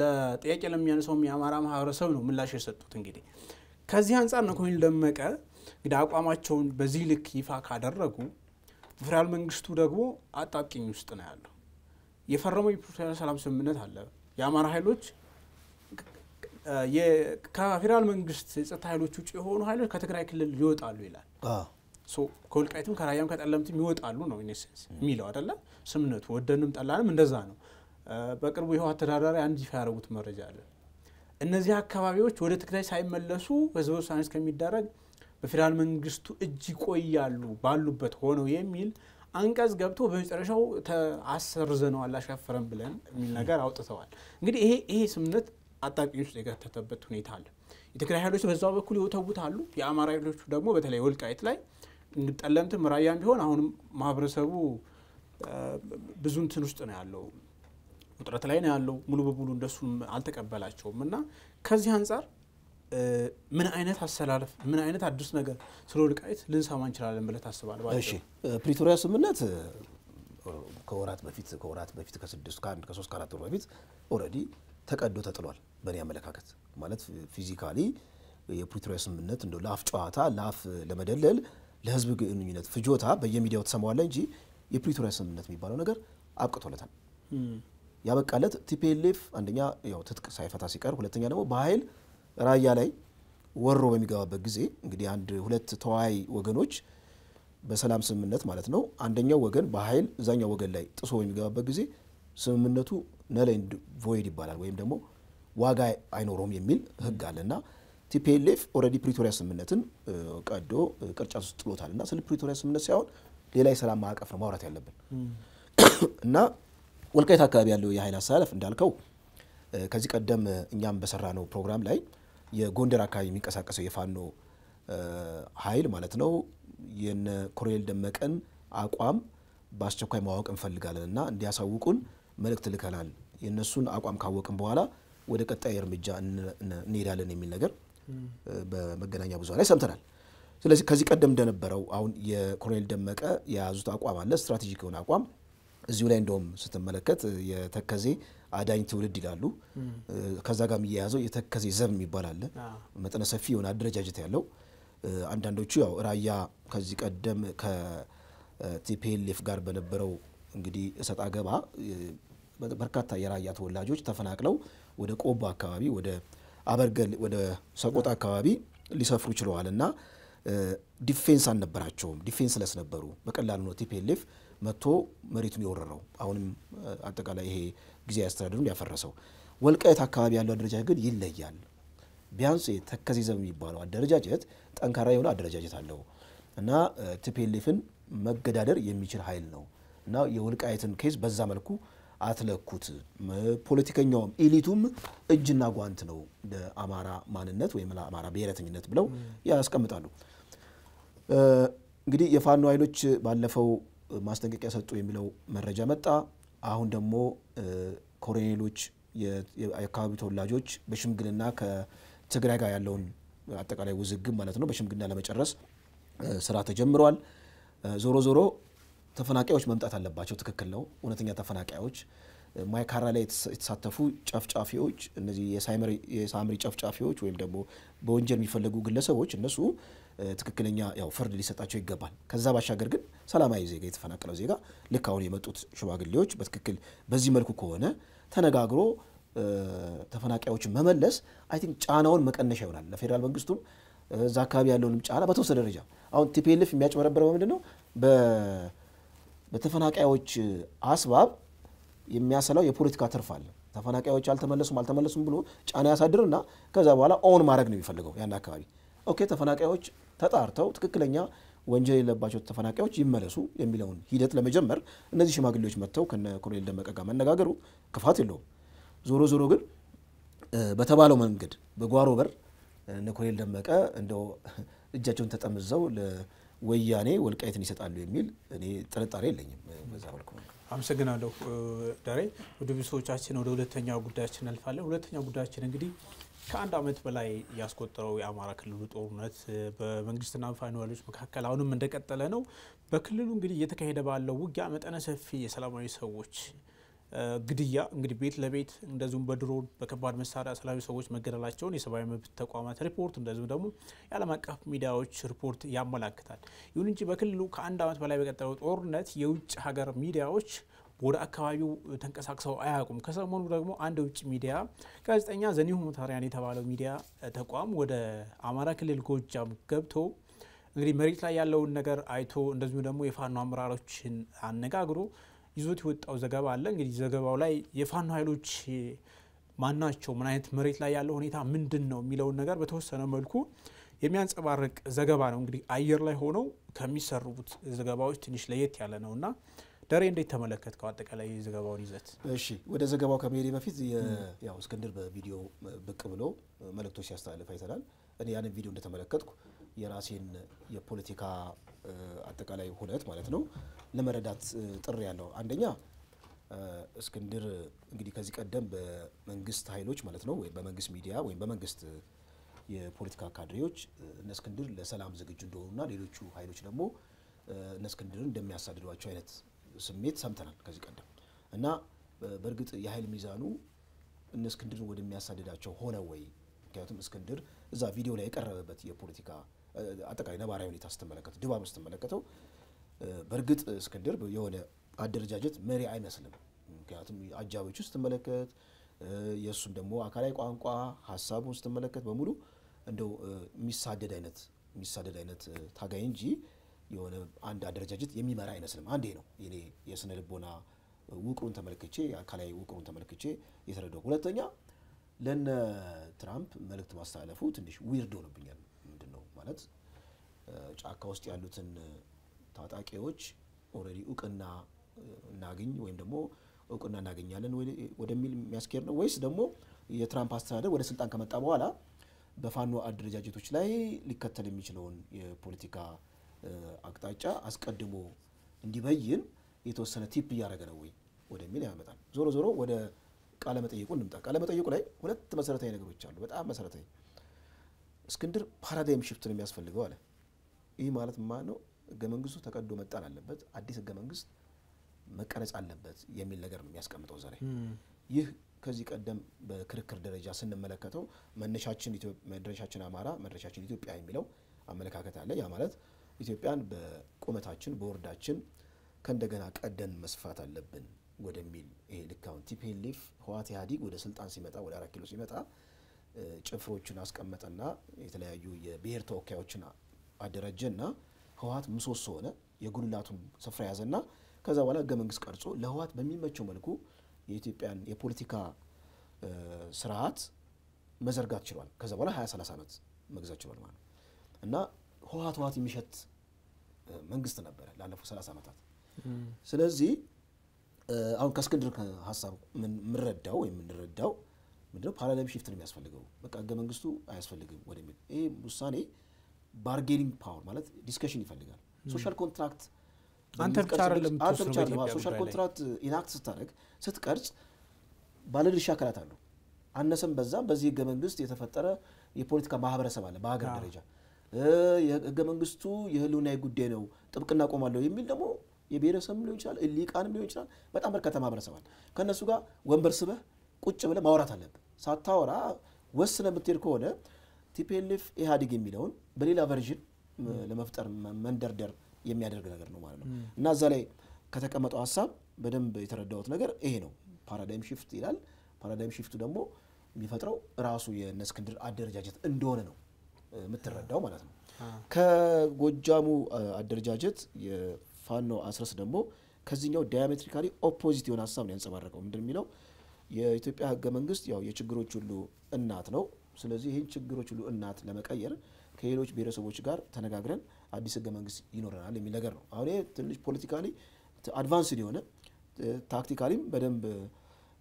ለጥያቄ ለሚያነሳውም የአማራ ማህበረሰብ ነው ምላሽ የሰጡት። እንግዲህ ከዚህ አንጻር ነው ኮሎኔል ደመቀ እንግዲህ አቋማቸውን በዚህ ልክ ይፋ ካደረጉ ፌዴራል መንግስቱ ደግሞ አጣብቂኝ ውስጥ ነው ያለው። የፈረመው የፕሪቶሪያ ሰላም ስምምነት አለ የአማራ ኃይሎች ከፌዴራል መንግስት የጸጥታ ኃይሎች ውጭ የሆኑ ኃይሎች ከትግራይ ክልል ይወጣሉ ይላል። ከወልቃይትም ከራያም ከጠለምትም ይወጣሉ ነው ኢኔሴንስ የሚለው አይደለም ስምነቱ። ወደንም ጠላንም እንደዛ ነው። በቅርቡ የህወሓት ተዳዳሪ አንድ ይፋ ያደረጉት መረጃ አለ። እነዚህ አካባቢዎች ወደ ትግራይ ሳይመለሱ ህዝበ ውሳኔ እስከሚደረግ በፌዴራል መንግስቱ እጅ ይቆያሉ ባሉበት ሆነው የሚል አንቀጽ ገብቶ በመጨረሻው አሰርዘነዋል አላሻፈረም ብለን የሚል ነገር አውጥተዋል። እንግዲህ ይሄ ይሄ ስምነት አጣብቂኝ ውስጥ የከተተበት ሁኔታ አለ። የትግራይ ኃይሎች በዛው በኩል ይወተውት አሉ። የአማራ ኃይሎቹ ደግሞ በተለይ ወልቃይት ላይ ጠለምትም ራያም ቢሆን አሁንም ማህበረሰቡ ብዙ እንትን ውስጥ ነው ያለው፣ ውጥረት ላይ ነው ያለው። ሙሉ በሙሉ እንደሱም አልተቀበላቸውም እና ከዚህ አንጻር ምን አይነት አሰላለፍ ምን አይነት አዲስ ነገር ስለ ወልቃይት ልንሰማ እንችላለን ብለህ ታስባለህ? እሺ ፕሪቶሪያ ስምምነት ከወራት በፊት ከወራት በፊት ከስድስት ከአንድ ከሶስት ከአራት ወር በፊት ኦልሬዲ ተቀዶ ተጥሏል። በእኔ አመለካከት ማለት ፊዚካሊ የፕሪቶሪያ ስምምነት እንደ ለአፍ ጨዋታ ለአፍ ለመደለል ለህዝብ ግንኙነት ፍጆታ በየሚዲያው ተሰማዋለ እንጂ የፕሪቶሪያ ስምምነት የሚባለው ነገር አብቅቶለታል። ያበቃለት ቲፒኤልኤፍ አንደኛ ያው ትጥቅ ሳይፈታ ሲቀር፣ ሁለተኛ ደግሞ በኃይል ራያ ላይ ወሮ በሚገባበት ጊዜ እንግዲህ አንድ ሁለት ተዋይ ወገኖች በሰላም ስምምነት ማለት ነው አንደኛው ወገን በኃይል እዛኛው ወገን ላይ ጥሶ በሚገባበት ጊዜ ስምምነቱ ነል ቮይድ ይባላል ወይም ደግሞ ዋጋ አይኖረውም የሚል ህግ አለ እና ቲፒኤልኤፍ ኦልሬዲ ፕሪቶሪያ ስምምነትን ቀዶ ቅርጫት ውስጥ ጥሎታል እና ስለ ፕሪቶሪያ ስምምነት ሳይሆን ሌላ የሰላም ማዕቀፍ ነው ማውራት ያለብን እና ወልቃይት አካባቢ ያለው የኃይል አሰላለፍ እንዳልከው ከዚህ ቀደም እኛም በሰራ ነው ፕሮግራም ላይ የጎንደር አካባቢ የሚንቀሳቀሰው የፋኖ ኃይል ማለት ነው የነ ኮሎኔል ደመቀን አቋም በአስቸኳይ ማወቅ እንፈልጋለን እና እንዲያሳውቁን መልእክት ልከናል። የእነሱን አቋም ካወቅን በኋላ ወደ ቀጣይ እርምጃ እንሄዳለን የሚል ነገር በመገናኛ ብዙ ላይ ሰምተናል። ስለዚህ ከዚህ ቀደም እንደነበረው አሁን የኮሎኔል ደመቀ የያዙት አቋም አለ፣ ስትራቴጂክ የሆነ አቋም። እዚሁ ላይ እንደውም ስትመለከት የተከዜ አዳኝ ትውልድ ይላሉ። ከዛ ጋር የሚያያዘው የተከዜ ዘብ የሚባል አለ። መጠነ ሰፊ የሆነ አደረጃጀት ያለው አንዳንዶቹ ያው ራያ ከዚህ ቀደም ከቲፒኤልኤፍ ጋር በነበረው እንግዲህ እሰጥ አገባ በርካታ የራያ ተወላጆች ተፈናቅለው ወደ ቆቦ አካባቢ ወደ አበርገል ወደ ሰቆጣ አካባቢ ሊሰፍሩ ችለዋል እና ዲፌንስ አልነበራቸውም። ዲፌንስ ለስ ነበሩ። በቀላሉ ነው ቲፒኤልኤፍ መጥቶ መሬቱን የወረረው። አሁንም አጠቃላይ ይሄ ጊዜ አስተዳደሩን ያፈረሰው። ወልቃይት አካባቢ ያለው አደረጃጀት ግን ይለያል። ቢያንስ ተከዜ ዘብ የሚባለው አደረጃጀት ጠንካራ የሆነ አደረጃጀት አለው እና ቲፒኤልኤፍን መገዳደር የሚችል ኃይል ነው እና የወልቃይትን ኬዝ በዛ መልኩ አትለኩት። ፖለቲከኛውም ኢሊቱም እጅና ጓንት ነው ለአማራ ማንነት ወይም ለአማራ ብሔረተኝነት ብለው ያስቀምጣሉ። እንግዲህ የፋኖ ኃይሎች ባለፈው ማስጠንቀቂያ ሰጡ የሚለው መረጃ መጣ። አሁን ደግሞ ኮሎኔሎች፣ የአካባቢው ተወላጆች በሽምግልና ከትግራይ ጋር ያለውን አጠቃላይ ውዝግብ ማለት ነው በሽምግልና ለመጨረስ ስራ ተጀምረዋል። ዞሮ ዞሮ ተፈናቃዮች መምጣት አለባቸው። ትክክል ነው። እውነተኛ ተፈናቃዮች ማይካራ ላይ የተሳተፉ ጨፍጫፊዎች፣ እነዚህ የሳምሪ ጨፍጫፊዎች ወይም ደግሞ በወንጀል የሚፈለጉ ግለሰቦች እነሱ ትክክለኛ ያው ፍርድ ሊሰጣቸው ይገባል። ከዛ ባሻገር ግን ሰላማዊ ዜጋ የተፈናቀለው ዜጋ ልክ አሁን የመጡት ሽማግሌዎች በትክክል በዚህ መልኩ ከሆነ ተነጋግሮ ተፈናቃዮችን መመለስ አይ ቲንክ ጫናውን መቀነሻ ይሆናል ለፌዴራል መንግስቱም እዛ አካባቢ ያለውንም ጫና በተወሰነ ደረጃ አሁን ቲፒኤልኤፍ የሚያጭበረብረው በምንድን ነው? በተፈናቃዮች አስባብ የሚያሰላው የፖለቲካ ትርፍ አለ። ተፈናቃዮች አልተመለሱም አልተመለሱም ብሎ ጫና ያሳድርና ከዛ በኋላ ኦን ማድረግ ነው የሚፈልገው ያን አካባቢ ኦኬ ተፈናቃዮች ተጣርተው ትክክለኛ ወንጀል የለባቸው ተፈናቃዮች ይመለሱ የሚለውን ሂደት ለመጀመር እነዚህ ሽማግሌዎች መጥተው ከነ ኮሎኔል ደመቀ ጋር መነጋገሩ ክፋት የለውም። ዞሮ ዞሮ ግን በተባለው መንገድ በጓሮ በር እነ ኮሎኔል ደመቀ እንደው እጃቸውን ተጠምዘው ለወያኔ ወልቃይትን ይሰጣሉ የሚል እኔ ጥርጣሬ የለኝም። በዛ መልኩ አመሰግናለሁ ዳሬ። ወደ ብሶቻችን ወደ ሁለተኛው ጉዳያችን እንልፋለን። ሁለተኛው ጉዳያችን እንግዲህ ከአንድ ዓመት በላይ ያስቆጠረው የአማራ ክልሉ ጦርነት በመንግስትና ፋኖ ኃይሎች መካከል አሁንም እንደቀጠለ ነው። በክልሉ እንግዲህ እየተካሄደ ባለው ውጊያ መጠነ ሰፊ የሰላማዊ ሰዎች ግድያ እንግዲህ ቤት ለቤት እንደዚሁም በድሮን በከባድ መሳሪያ ሰላማዊ ሰዎች መገደላቸውን የሰብአዊ መብት ተቋማት ሪፖርት እንደዚሁም ደግሞ የዓለም አቀፍ ሚዲያዎች ሪፖርት ያመላክታል። ይሁን እንጂ በክልሉ ከአንድ ዓመት በላይ በቀጠለው ጦርነት የውጭ ሀገር ሚዲያዎች ወደ አካባቢው ተንቀሳቅሰው አያውቁም። ከሰሞኑ ደግሞ አንድ ውጭ ሚዲያ ጋዜጠኛ ዘኒሁ ሙታሪያን የተባለው ሚዲያ ተቋም ወደ አማራ ክልል ጎጃም ገብቶ እንግዲህ መሬት ላይ ያለውን ነገር አይቶ እንደዚሁም ደግሞ የፋኖ አመራሮችን አነጋግሮ ይዞት የወጣው ዘገባ አለ። እንግዲህ ዘገባው ላይ የፋኖ ኃይሎች ማናቸው፣ ምን አይነት መሬት ላይ ያለው ሁኔታ ምንድን ነው የሚለውን ነገር በተወሰነ መልኩ የሚያንጸባርቅ ዘገባ ነው። እንግዲህ አየር ላይ ሆነው ከሚሰሩት ዘገባዎች ትንሽ ለየት ያለ እና ደሬ እንዴት ተመለከትከው አጠቃላይ ዘገባውን ይዘት? እሺ ወደ ዘገባው ከመሄድ በፊት ያው እስክንድር በቪዲዮ ብቅ ብሎ መልእክቶች ሲያስተላልፍ አይተናል። እኔ ያንን ቪዲዮ እንደተመለከትኩ የራሴን የፖለቲካ አጠቃላይ ሁነት ማለት ነው ለመረዳት ጥሪ ያለው አንደኛ እስክንድር እንግዲህ ከዚህ ቀደም በመንግስት ኃይሎች ማለት ነው ወይም በመንግስት ሚዲያ ወይም በመንግስት የፖለቲካ ካድሬዎች እነ እስክንድር ለሰላም ዝግጁ እንደሆኑና ሌሎቹ ኃይሎች ደግሞ እነ እስክንድርን እንደሚያሳድዷቸው አይነት ስሜት ሰምተናል ከዚህ ቀደም እና በእርግጥ የኃይል ሚዛኑ እነ እስክንድርን ወደሚያሳድዳቸው ሆነ ወይ? ምክንያቱም እስክንድር እዛ ቪዲዮ ላይ የቀረበበት የፖለቲካ አጠቃላይ ነባራዊ ሁኔታ ስትመለከተው ድባብ ስትመለከተው በእርግጥ እስክንድር የሆነ አደረጃጀት መሪ አይመስልም። ምክንያቱም አጃቢዎቹ ስትመለከት የእሱም ደግሞ አካላዊ ቋንቋ ሀሳቡን ስትመለከት በሙሉ እንደው የሚሳደድ አይነት የሚሳደድ አይነት ታጋይ እንጂ የሆነ አንድ አደረጃጀት የሚመራ አይመስልም። አንዴ ነው እኔ የስነ ልቦና ውቅሩን ተመልክቼ አካላዊ ውቅሩን ተመልክቼ የተረዳው። ሁለተኛ ለነ ትራምፕ መልእክት ማስተላለፉ ትንሽ ዊርድ ሆኖብኛል። ምንድን ነው ማለት ጫካ ውስጥ ያሉትን ታጣቂዎች ኦልሬዲ እውቅና እናገኝ ወይም ደግሞ እውቅና እናገኛለን ወደሚል የሚያስኬድ ነው ወይስ ደግሞ የትራምፕ አስተዳደር ወደ ስልጣን ከመጣ በኋላ በፋኖ አደረጃጀቶች ላይ ሊከተል የሚችለውን የፖለቲካ አቅጣጫ አስቀድሞ እንዲበይን የተወሰነ ቲፕ እያደረገ ነው ወይ ወደሚል ያመጣል። ዞሮ ዞሮ ወደ ቃለ መጠየቁ እንምጣ። ቃለ መጠየቁ ላይ ሁለት መሰረታዊ ነገሮች አሉ። በጣም መሰረታዊ እስክንድር ፓራዳይም ሽፍት ነው የሚያስፈልገው አለ። ይህ ማለት ማለት ነው ህገ መንግስቱ ተቀዶ መጣል አለበት፣ አዲስ ህገ መንግስት መቀረጽ አለበት የሚል ነገር ነው የሚያስቀምጠው ዛሬ። ይህ ከዚህ ቀደም በክርክር ደረጃ ስንመለከተው መነሻችን አማራ መድረሻችን ኢትዮጵያ የሚለው አመለካከት አለ። ያ ማለት ኢትዮጵያን በቁመታችን በወርዳችን ከእንደገና ቀደን መስፋት አለብን ወደሚል ይሄ ልክ አሁን ቲፒኤልኤፍ ህወሓት ወደ ስልጣን ሲመጣ ወደ አራት ኪሎ ሲመጣ ጭፍሮችን አስቀመጠና የተለያዩ የብሔር ተወካዮችን አደራጀና ህወሓት ምሰሶ ሆነ፣ የጉልላቱን ስፍራ ያዘና ከዛ በኋላ ህገ መንግስት ቀርጾ ለህወሓት በሚመቸው መልኩ የኢትዮጵያን የፖለቲካ ስርዓት መዘርጋት ችሏል። ከዛ በኋላ 20 30 ዓመት መግዛት ችሏል ማለት ነው እና ህወሓት ህወሓት የሚሸት መንግስት ነበረ ላለፉት 30 ዓመታት። ስለዚህ አሁን ከእስክንድር ሀሳብ የምንረዳው ወይም የምንረዳው ምንድነው ፓራዳይም ሺፍት ነው የሚያስፈልገው። በቃ ህገ መንግስቱ አያስፈልግም ወደሚል ይሄ ውሳኔ ባርጌኒንግ ፓወር ማለት ዲስከሽን ይፈልጋል። ሶሻል ኮንትራክት አንተ ብቻ አይደለም ሶሻል ኮንትራክት ኢናክት ስታደርግ ስትቀርጽ ባለድርሻ አካላት አሉ። አነሰም በዛም በዚህ ህገ መንግስት የተፈጠረ የፖለቲካ ማህበረሰብ አለ በሀገር ደረጃ የህገ መንግስቱ ጉዳይ ነው፣ ጥብቅና ቆማለሁ የሚል ደግሞ የብሔረሰብም ሊሆን ይችላል፣ ሊቃንም ሊሆን ይችላል። በጣም በርካታ ማህበረሰብ አለ። ከእነሱ ጋር ወንበር ስበህ ቁጭ ብለህ ማውራት አለብህ። ሳታወራ ወስነ የምትሄድ ከሆነ ቲፒኤልኤፍ ኢህአዴግ የሚለውን በሌላ ቨርዥን ለመፍጠር መንደርደር የሚያደርግ ነገር ነው ማለት ነው እና እዛ ላይ ከተቀመጠው ሀሳብ በደንብ የተረዳሁት ነገር ይሄ ነው። ፓራዳይም ሽፍት ይላል። ፓራዳይም ሽፍቱ ደግሞ የሚፈጥረው ራሱ የእነ እስክንድር አደረጃጀት እንደሆነ ነው የምትረዳው ማለት ነው። ከጎጃሙ አደረጃጀት የፋኖ አስረስ ደግሞ ከዚህኛው ዳያሜትሪካሊ ኦፖዚት የሆነ ሀሳብ ነው ያንጸባረቀው። ምንድን የሚለው የኢትዮጵያ ህገ መንግስት ያው የችግሮች ሁሉ እናት ነው። ስለዚህ ይህን ችግሮች ሁሉ እናት ለመቀየር ከሌሎች ብሔረሰቦች ጋር ተነጋግረን አዲስ ህገ መንግስት ይኖረናል የሚል ነገር ነው። አሁን ትንሽ ፖለቲካሊ አድቫንስድ የሆነ ታክቲካሊም በደንብ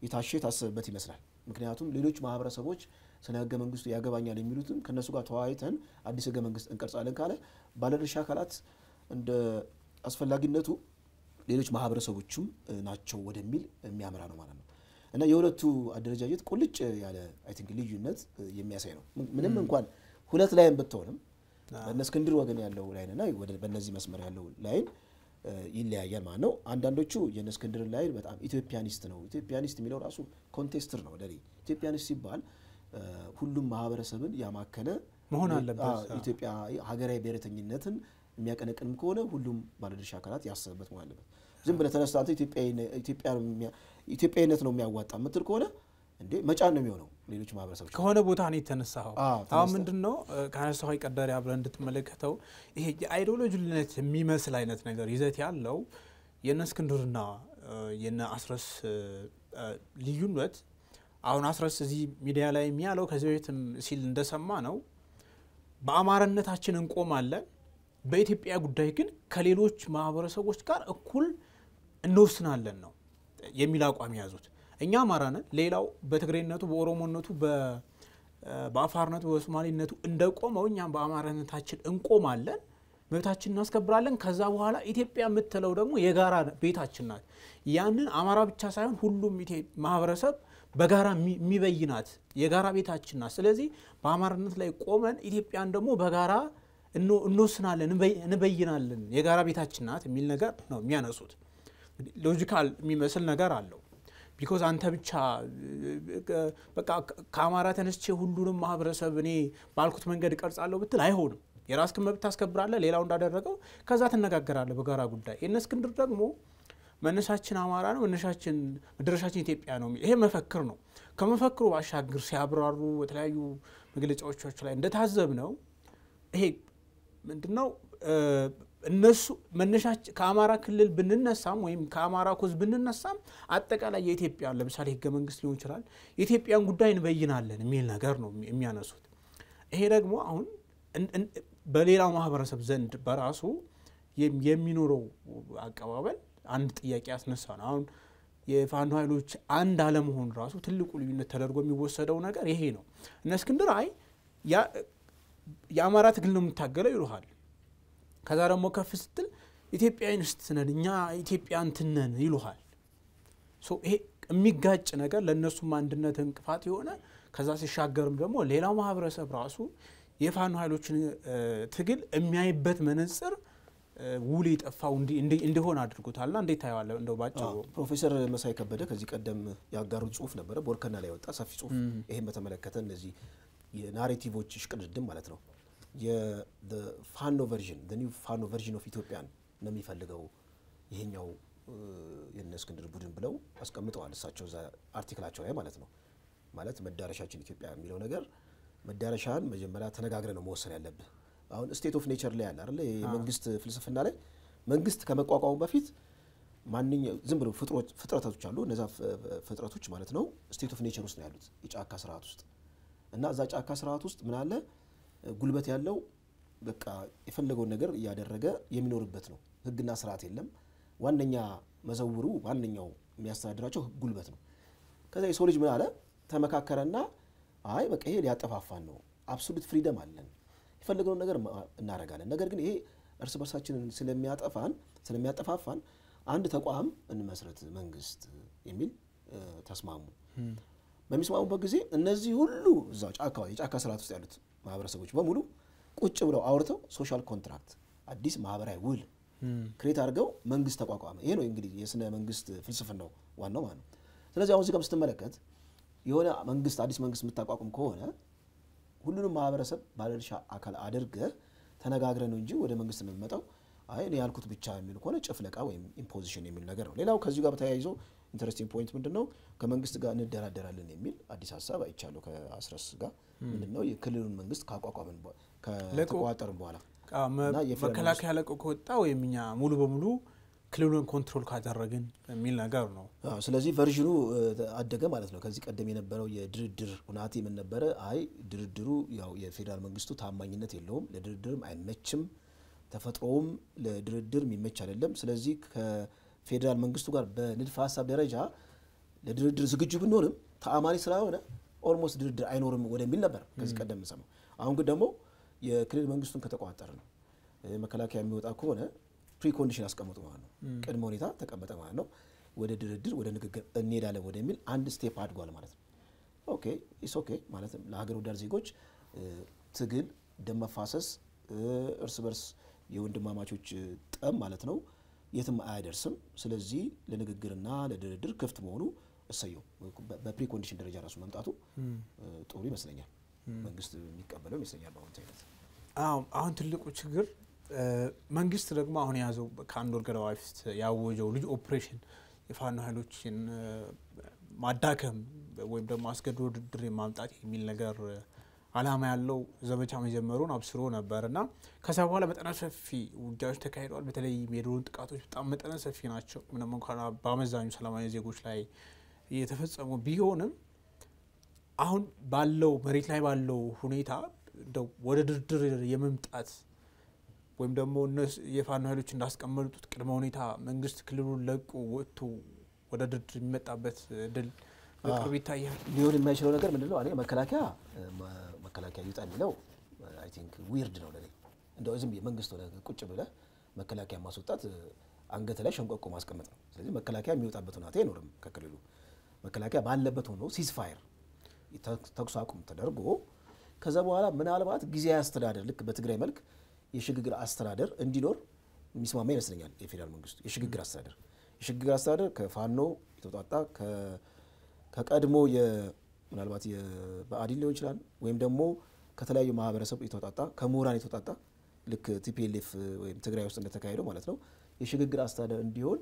የታሸ የታሰበበት ይመስላል። ምክንያቱም ሌሎች ማህበረሰቦች ስለ ህገ መንግስቱ ያገባኛል የሚሉትም ከእነሱ ጋር ተወያይተን አዲስ ህገ መንግስት እንቀርጻለን ካለ ባለድርሻ አካላት እንደ አስፈላጊነቱ ሌሎች ማህበረሰቦችም ናቸው ወደሚል የሚያምራ ነው ማለት ነው። እና የሁለቱ አደረጃጀት ቁልጭ ያለ አይ ቲንክ ልዩነት የሚያሳይ ነው። ምንም እንኳን ሁለት ላይን ብትሆንም በእነ እስክንድር ወገን ያለው ላይንና በእነዚህ መስመር ያለው ላይን ይለያያል ማለት ነው። አንዳንዶቹ የእነ እስክንድር ላይን በጣም ኢትዮጵያኒስት ነው። ኢትዮጵያኒስት የሚለው ራሱ ኮንቴስትር ነው። ለእኔ ኢትዮጵያኒስት ሲባል ሁሉም ማህበረሰብን ያማከለ መሆን አለበት። ኢትዮጵያ ሀገራዊ ብሔረተኝነትን የሚያቀነቅንም ከሆነ ሁሉም ባለድርሻ አካላት ያሰብበት መሆን አለበት። ዝም ብለህ ተነስተ ኢትዮጵያዊነት ነው የሚያዋጣ የምትል ከሆነ እንዴ መጫን ነው የሚሆነው። ሌሎች ማህበረሰቦች ከሆነ ቦታ ነው የተነሳኸው። አሁን ምንድን ነው ከነሳ ቀዳሪ አብረን እንድትመለከተው ይሄ የአይዲዮሎጂ የሚመስል አይነት ነገር ይዘት ያለው የነ እስክንድርና የነ አስረስ ልዩነት አሁን አስረስ እዚህ ሚዲያ ላይ የሚያለው ከዚህ በፊትም ሲል እንደሰማ ነው በአማራነታችን እንቆማለን፣ በኢትዮጵያ ጉዳይ ግን ከሌሎች ማህበረሰቦች ጋር እኩል እንወስናለን ነው የሚል አቋም የያዙት። እኛ አማራ ነን፣ ሌላው በትግሬነቱ፣ በኦሮሞነቱ፣ በአፋርነቱ፣ በሶማሌነቱ እንደቆመው እኛም በአማራነታችን እንቆማለን፣ መብታችን እናስከብራለን። ከዛ በኋላ ኢትዮጵያ የምትለው ደግሞ የጋራ ቤታችን ናት። ያንን አማራ ብቻ ሳይሆን ሁሉም ማህበረሰብ በጋራ የሚበይናት የጋራ ቤታችን ናት። ስለዚህ በአማራነት ላይ ቆመን ኢትዮጵያን ደግሞ በጋራ እንወስናለን፣ እንበይናለን፣ የጋራ ቤታችን ናት የሚል ነገር ነው የሚያነሱት። ሎጂካል የሚመስል ነገር አለው። ቢኮዝ አንተ ብቻ በቃ ከአማራ ተነስቼ ሁሉንም ማህበረሰብ እኔ ባልኩት መንገድ እቀርጻለሁ ብትል አይሆንም። የራስክን መብት ታስከብራለህ፣ ሌላው እንዳደረገው ከዛ ትነጋገራለህ በጋራ ጉዳይ። የእነ እስክንድር ደግሞ መነሻችን አማራ ነው፣ መነሻችን መድረሻችን ኢትዮጵያ ነው። ይሄ መፈክር ነው። ከመፈክሩ ባሻገር ሲያብራሩ በተለያዩ መግለጫዎቻቸው ላይ እንደታዘብ ነው ይሄ ነው እነሱ መነሻችን ከአማራ ክልል ብንነሳም ወይም ከአማራ ኮዝ ብንነሳም አጠቃላይ የኢትዮጵያ ለምሳሌ ህገ መንግስት ሊሆን ይችላል የኢትዮጵያን ጉዳይ እንበይናለን የሚል ነገር ነው የሚያነሱት። ይሄ ደግሞ አሁን በሌላው ማህበረሰብ ዘንድ በራሱ የሚኖረው አቀባበል አንድ ጥያቄ ያስነሳል። አሁን የፋኖ ኃይሎች አንድ አለመሆን ራሱ ትልቁ ልዩነት ተደርጎ የሚወሰደው ነገር ይሄ ነው። እነ እስክንድር አይ የአማራ ትግል ነው የምታገለው ይሉሃል። ከዛ ደግሞ ከፍ ስትል ኢትዮጵያዊንስት ስትነን እኛ ኢትዮጵያ እንትን ይሉሃል። ይሄ የሚጋጭ ነገር ለእነሱም አንድነት እንቅፋት የሆነ ከዛ ሲሻገርም ደግሞ ሌላው ማህበረሰብ ራሱ የፋኖ ኃይሎችን ትግል የሚያይበት መነጽር ውል የጠፋው እንዲሆን አድርጎታልና እንዴት ታየዋለህ? እንደው ባጭሩ ፕሮፌሰር መሳይ ከበደ ከዚህ ቀደም ያጋሩት ጽሁፍ ነበረ፣ ቦርከና ላይ ወጣ ሰፊ ጽሁፍ። ይህም በተመለከተ እነዚህ የናሬቲቮች ሽቅድድም ማለት ነው የፋኖ ቨርዥን ኒው ፋኖ ቨርዥን ኦፍ ኢትዮጵያን ነው የሚፈልገው ይሄኛው የነ እስክንድር ቡድን ብለው አስቀምጠዋል። እሳቸው እዛ አርቲክላቸው ላይ ማለት ነው ማለት መዳረሻችን ኢትዮጵያ የሚለው ነገር መዳረሻን መጀመሪያ ተነጋግረ ነው መወሰን ያለብህ አሁን ስቴት ኦፍ ኔቸር ላይ ያለ አይደል የመንግስት ፍልስፍና ላይ መንግስት ከመቋቋሙ በፊት ማንኛው ዝም ብሎ ፍጥረቶች አሉ። እነዛ ፍጥረቶች ማለት ነው ስቴት ኦፍ ኔቸር ውስጥ ነው ያሉት የጫካ ስርዓት ውስጥ እና እዛ ጫካ ስርዓት ውስጥ ምን አለ ጉልበት ያለው በቃ የፈለገውን ነገር እያደረገ የሚኖርበት ነው። ህግና ስርዓት የለም። ዋነኛ መዘውሩ ዋነኛው የሚያስተዳድራቸው ጉልበት ነው። ከዛ የሰው ልጅ ምን አለ ተመካከረና፣ አይ በቃ ይሄ ሊያጠፋፋን ነው፣ አብሶሉት ፍሪደም አለን የፈለግነውን ነገር እናደርጋለን። ነገር ግን ይሄ እርስ በርሳችንን ስለሚያጠፋን ስለሚያጠፋፋን አንድ ተቋም እንመስረት መንግስት የሚል ተስማሙ። በሚስማሙበት ጊዜ እነዚህ ሁሉ እዛው ጫካ የጫካ ስርዓት ውስጥ ያሉት ማህበረሰቦች በሙሉ ቁጭ ብለው አውርተው ሶሻል ኮንትራክት አዲስ ማህበራዊ ውል ክሬት አድርገው መንግስት ተቋቋመ። ይሄ ነው እንግዲህ የስነ መንግስት ፍልስፍናው ዋናው ማለት ነው። ስለዚህ አሁን እዚህ ጋር ስትመለከት የሆነ መንግስት አዲስ መንግስት የምታቋቁም ከሆነ ሁሉንም ማህበረሰብ ባለድርሻ አካል አድርገ ተነጋግረ ነው እንጂ ወደ መንግስት የምንመጣው አይ እኔ ያልኩት ብቻ የሚል ከሆነ ጭፍለቃ ወይም ኢምፖዚሽን የሚል ነገር ነው። ሌላው ከዚሁ ጋር በተያይዞ ኢንተረስቲንግ ፖይንት ምንድን ነው፣ ከመንግስት ጋር እንደራደራለን የሚል አዲስ ሀሳብ አይቻለሁ ከአስረስ ጋር ምንድን ነው የክልሉን መንግስት ካቋቋምን ከተቋጠርን በኋላ መከላከያ ለቆ ከወጣ ወይም እኛ ሙሉ በሙሉ ክልሉን ኮንትሮል ካደረግን የሚል ነገር ነው። ስለዚህ ቨርዥኑ አደገ ማለት ነው። ከዚህ ቀደም የነበረው የድርድር ሁናቴ ምን ነበረ? አይ ድርድሩ ያው የፌዴራል መንግስቱ ታማኝነት የለውም፣ ለድርድርም አይመችም፣ ተፈጥሮውም ለድርድር የሚመች አይደለም። ስለዚህ ከፌዴራል መንግስቱ ጋር በንድፈ ሀሳብ ደረጃ ለድርድር ዝግጁ ብንሆንም ተአማኒ ስላልሆነ ኦልሞስት ድርድር አይኖርም ወደሚል ነበር ከዚህ ቀደም ሰማ። አሁን ግን ደግሞ የክልል መንግስቱን ከተቆጣጠር ነው መከላከያ የሚወጣ ከሆነ ፕሪኮንዲሽን አስቀመጡ ማለት ነው። ቅድመ ሁኔታ ተቀመጠ ማለት ነው። ወደ ድርድር ወደ ንግግር እንሄዳለን ወደሚል አንድ ስቴፕ አድጓል ማለት ነው። ኦኬ ኢስ ኦኬ ማለት ለሀገር ወዳድ ዜጎች ትግል፣ ደም መፋሰስ፣ እርስ በርስ የወንድማማቾች ጠብ ማለት ነው የትም አያደርስም። ስለዚህ ለንግግርና ለድርድር ክፍት መሆኑ እሰየው። በፕሪ ደረጃ ራሱ መምጣቱ ጥሩ ይመስለኛል። መንግስት የሚቀበለው ይመስለኛል በአሁኑ አሁን ትልቁ ችግር መንግስት ደግሞ አሁን የያዘው ከአንድ ወር ገደባ በፊት ያወጀው ልዩ ኦፕሬሽን የፋኖ ኃይሎችን ማዳከም ወይም ደግሞ አስገድዶ ድርድር ማምጣት የሚል ነገር አላማ ያለው ዘመቻ መጀመሩን አብስሮ ነበር እና ከዚያ በኋላ መጠነ ሰፊ ውጊያዎች ተካሂደዋል። በተለይ የድሮን ጥቃቶች በጣም መጠነ ሰፊ ናቸው። ምንም እንኳ በአመዛኙ ሰላማዊ ዜጎች ላይ የተፈጸሙ ቢሆንም አሁን ባለው መሬት ላይ ባለው ሁኔታ ወደ ድርድር የመምጣት ወይም ደግሞ የፋኖ ኃይሎች እንዳስቀመጡት ቅድመ ሁኔታ መንግስት ክልሉን ለቁ ወጥቶ ወደ ድርድር የሚመጣበት ድል በቅርብ ይታያል። ሊሆን የማይችለው ነገር ምንድነው? ነው? መከላከያ መከላከያ ይውጣ የሚለው አይ ቲንክ ዊርድ ነው ለኔ። እንደው ዝም መንግስት ሆነ ቁጭ ብለ መከላከያ ማስወጣት አንገት ላይ ሸንቆቆ ማስቀመጥ ነው። ስለዚህ መከላከያ የሚወጣበት ሁናት አይኖርም ከክልሉ። መከላከያ ባለበት ሆኖ ሲዝፋየር ተኩስ አቁም ተደርጎ ከዛ በኋላ ምናልባት ጊዜያዊ አስተዳደር ልክ በትግራይ መልክ የሽግግር አስተዳደር እንዲኖር የሚስማማ ይመስለኛል። የፌዴራል መንግስቱ የሽግግር አስተዳደር የሽግግር አስተዳደር ከፋኖ የተውጣጣ ከቀድሞ ምናልባት በአዲን ሊሆን ይችላል ወይም ደግሞ ከተለያዩ ማህበረሰብ የተውጣጣ ከምሁራን የተውጣጣ ልክ ቲፒኤልኤፍ ወይም ትግራይ ውስጥ እንደተካሄደው ማለት ነው የሽግግር አስተዳደር እንዲሆን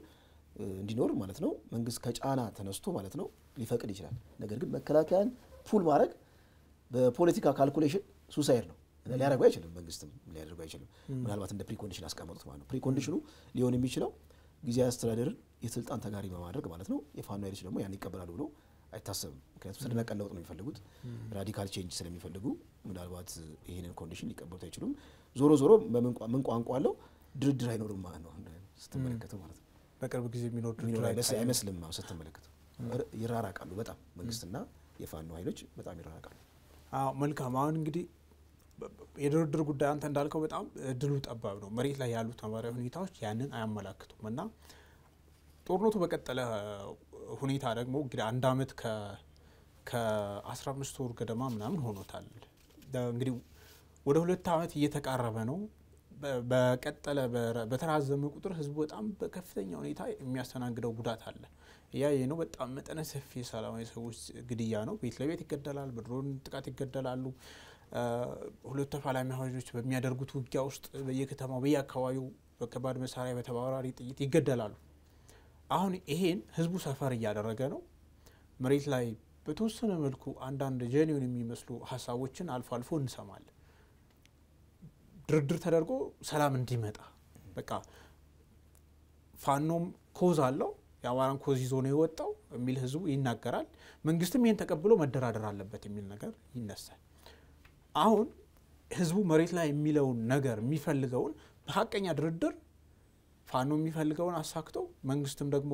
እንዲኖር ማለት ነው መንግስት ከጫና ተነስቶ ማለት ነው ሊፈቅድ ይችላል። ነገር ግን መከላከያን ፑል ማድረግ በፖለቲካ ካልኩሌሽን ሱሳይድ ነው። ሊያደርጉ አይችልም፣ መንግስትም ሊያደርጉ አይችልም። ምናልባት እንደ ፕሪኮንዲሽን አስቀመጡት ማለት ነው። ፕሪኮንዲሽኑ ሊሆን የሚችለው ጊዜያዊ አስተዳደርን የስልጣን ተጋሪ በማድረግ ማለት ነው። የፋኖ ኃይሎች ደግሞ ያን ይቀበላሉ ብሎ አይታሰብም። ምክንያቱም ስር ነቀል ለውጥ ነው የሚፈልጉት፣ ራዲካል ቼንጅ ስለሚፈልጉ ምናልባት ይህንን ኮንዲሽን ሊቀበሉት አይችሉም። ዞሮ ዞሮ ምን ቋንቋ አለው ድርድር አይኖርም ማለት ነው ስትመለከተው ማለት ነው። በቅርብ ጊዜ የሚኖር ድርድር አይመስልም ስትመለከተው። ይራራቃሉ በጣም መንግስትና የፋኖ ኃይሎች በጣም ይራራቃሉ። አዎ መልካም። አሁን እንግዲህ የድርድር ጉዳይ አንተ እንዳልከው በጣም እድሉ ጠባብ ነው። መሬት ላይ ያሉ ነባራዊ ሁኔታዎች ያንን አያመላክቱም እና ጦርነቱ በቀጠለ ሁኔታ ደግሞ እንግዲህ አንድ አመት ከአስራ አምስት ወር ገደማ ምናምን ሆኖታል። እንግዲህ ወደ ሁለት አመት እየተቃረበ ነው። በቀጠለ በተራዘመ ቁጥር ህዝቡ በጣም በከፍተኛ ሁኔታ የሚያስተናግደው ጉዳት አለ። ያየ ነው። በጣም መጠነ ሰፊ የሰላማዊ ሰዎች ግድያ ነው። ቤት ለቤት ይገደላል፣ በድሮን ጥቃት ይገደላሉ። ሁለት ተፋላሚ ሀይሎች በሚያደርጉት ውጊያ ውስጥ በየከተማው በየአካባቢው በከባድ መሳሪያ በተባራሪ ጥይት ይገደላሉ። አሁን ይሄን ህዝቡ ሰፈር እያደረገ ነው። መሬት ላይ በተወሰነ መልኩ አንዳንድ ጀኒውን የሚመስሉ ሀሳቦችን አልፎ አልፎ እንሰማለን። ድርድር ተደርጎ ሰላም እንዲመጣ በቃ ፋኖም ኮዝ አለው የአማራን ኮዝ ይዞ ነው የወጣው የሚል ህዝቡ ይናገራል። መንግስትም ይህን ተቀብሎ መደራደር አለበት የሚል ነገር ይነሳል። አሁን ህዝቡ መሬት ላይ የሚለውን ነገር የሚፈልገውን በሀቀኛ ድርድር ፋኖ የሚፈልገውን አሳክቶ መንግስትም ደግሞ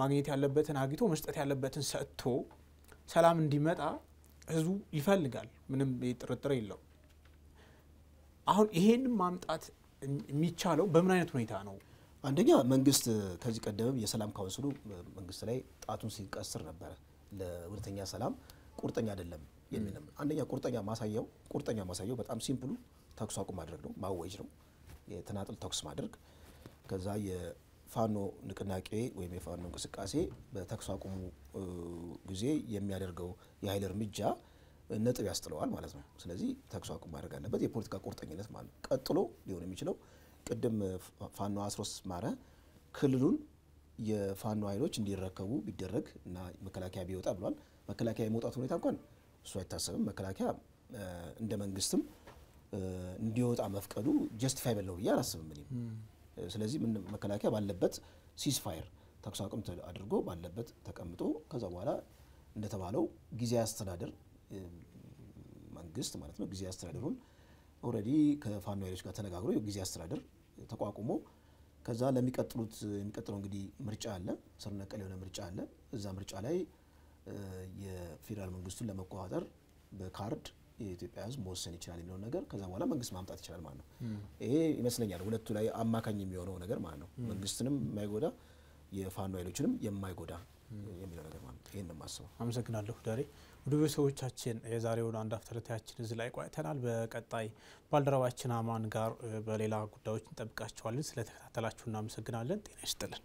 ማግኘት ያለበትን አግኝቶ መስጠት ያለበትን ሰጥቶ ሰላም እንዲመጣ ህዝቡ ይፈልጋል። ምንም ጥርጥር የለው። አሁን ይሄን ማምጣት የሚቻለው በምን አይነት ሁኔታ ነው? አንደኛ መንግስት ከዚህ ቀደምም የሰላም ካውንስሉ መንግስት ላይ ጣቱን ሲቀስር ነበረ። ለእውነተኛ ሰላም ቁርጠኛ አይደለም የሚልም አንደኛ ቁርጠኛ ማሳያው ቁርጠኛ ማሳያው በጣም ሲምፕሉ ተኩስ አቁም ማድረግ ነው፣ ማወጅ ነው፣ የተናጥል ተኩስ ማድረግ። ከዛ የፋኖ ንቅናቄ ወይም የፋኖ እንቅስቃሴ በተኩስ አቁሙ ጊዜ የሚያደርገው የኃይል እርምጃ ነጥብ ያስጥለዋል ማለት ነው። ስለዚህ ተኩስ አቁም ማድረግ አለበት፣ የፖለቲካ ቁርጠኝነት ማለት ነው። ቀጥሎ ሊሆን የሚችለው ቅድም ፋኖ አስሮስ ማረ ክልሉን የፋኖ ኃይሎች እንዲረከቡ ቢደረግ እና መከላከያ ቢወጣ ብሏል። መከላከያ የመውጣት ሁኔታ እንኳን እሱ አይታሰብም። መከላከያ እንደ መንግስትም እንዲወጣ መፍቀዱ ጀስቲፋይ ነው ብዬ አላስብም እኔም። ስለዚህ ምን መከላከያ ባለበት ሲስፋየር ተኩስ አቁም አድርጎ ባለበት ተቀምጦ ከዛ በኋላ እንደተባለው ጊዜ አስተዳደር መንግስት ማለት ነው ጊዜ አስተዳደሩን ኦልሬዲ ከፋኖ ኃይሎች ጋር ተነጋግሮ ጊዜያዊ አስተዳደር ተቋቁሞ ከዛ ለሚቀጥሉት የሚቀጥለው እንግዲህ ምርጫ አለ፣ ስር ነቀል የሆነ ምርጫ አለ። እዛ ምርጫ ላይ የፌዴራል መንግስቱን ለመቆጣጠር በካርድ የኢትዮጵያ ህዝብ መወሰን ይችላል የሚለውን ነገር ከዛ በኋላ መንግስት ማምጣት ይችላል ማለት ነው። ይሄ ይመስለኛል ሁለቱ ላይ አማካኝ የሚሆነው ነገር ማለት ነው። መንግስትንም የማይጎዳ የፋኖ ኃይሎችንም የማይጎዳ የሚለው ነገር ማለት ነው። ይህን ማስበው። አመሰግናለሁ ዳሬ። ውድ ቤተሰቦቻችን የዛሬውን አንድ አፍታ ትርታችን እዚህ ላይ ቋይተናል። በቀጣይ ባልደረባችን አማን ጋር በሌላ ጉዳዮች እንጠብቃቸዋለን። ስለተከታተላችሁ እናመሰግናለን። ጤና ይስጥልን።